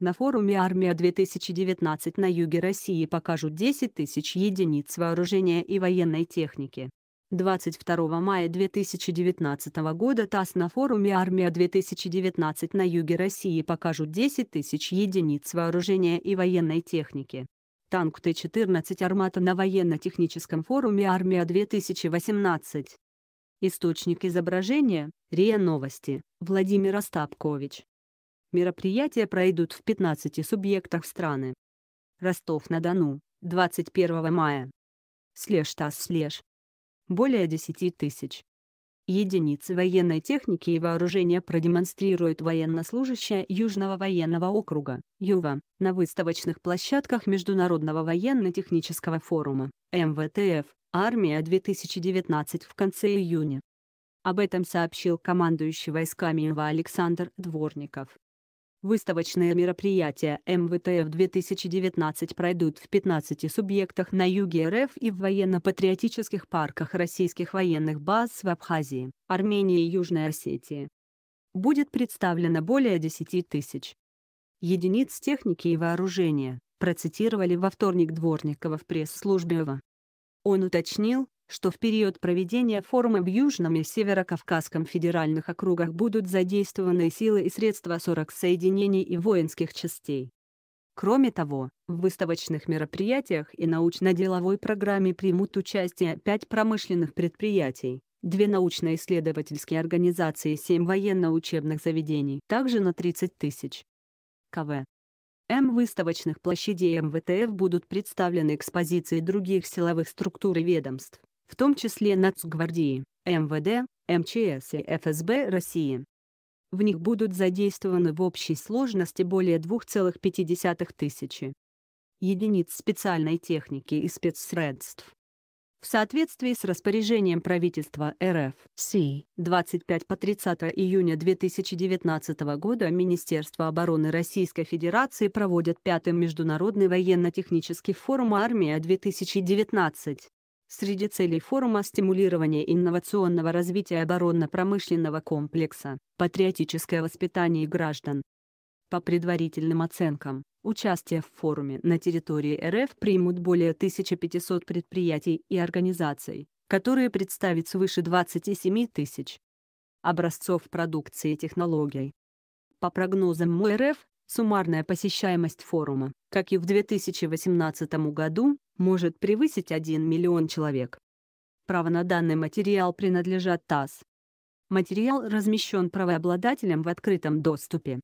На форуме «Армия-2019» на юге России покажут 10 тысяч единиц вооружения и военной техники. 22 мая 2019 года ТАСС на форуме «Армия-2019» на юге России покажут 10 тысяч единиц вооружения и военной техники. Танк Т-14 «Армата» на военно-техническом форуме «Армия-2018». Источник изображения – РИА Новости, Владимир Остапкович. Мероприятия пройдут в 15 субъектах страны. Ростов-на-Дону, 21 мая. Слеж тас Слеж. Более 10 тысяч. Единицы военной техники и вооружения продемонстрирует военнослужащие Южного военного округа, ЮВА, на выставочных площадках Международного военно-технического форума, МВТФ, «Армия-2019» в конце июня. Об этом сообщил командующий войсками ЮВА Александр Дворников. Выставочные мероприятия МВТФ 2019 пройдут в 15 субъектах на юге РФ и в военно-патриотических парках российских военных баз в Абхазии, Армении и Южной Осетии. Будет представлено более 10 тысяч единиц техники и вооружения, процитировали во вторник Дворникова в пресс-службе ОВА. Он уточнил, что в период проведения форума в Южном и Северокавказском федеральных округах будут задействованы силы и средства 40 соединений и воинских частей. Кроме того, в выставочных мероприятиях и научно-деловой программе примут участие 5 промышленных предприятий, 2 научно-исследовательские организации и 7 военно-учебных заведений, также на 30 тысяч. КВ. М выставочных площадей МВТФ будут представлены экспозиции других силовых структур и ведомств, в том числе Нацгвардии, МВД, МЧС и ФСБ России. В них будут задействованы в общей сложности более 2,5 тысячи единиц специальной техники и спецсредств. В соответствии с распоряжением правительства РФ С 25 по 30 июня 2019 года Министерство обороны Российской Федерации проводит пятый международный военно-технический форум «Армия-2019», Среди целей форума стимулирование инновационного развития оборонно-промышленного комплекса, патриотическое воспитание граждан. По предварительным оценкам, участие в форуме на территории РФ примут более 1500 предприятий и организаций, которые представят свыше 27 тысяч образцов продукции и технологий. По прогнозам МОРФ, суммарная посещаемость форума, как и в 2018 году, может превысить 1 миллион человек. Право на данный материал принадлежат ТАСС. Материал размещен правообладателем в открытом доступе.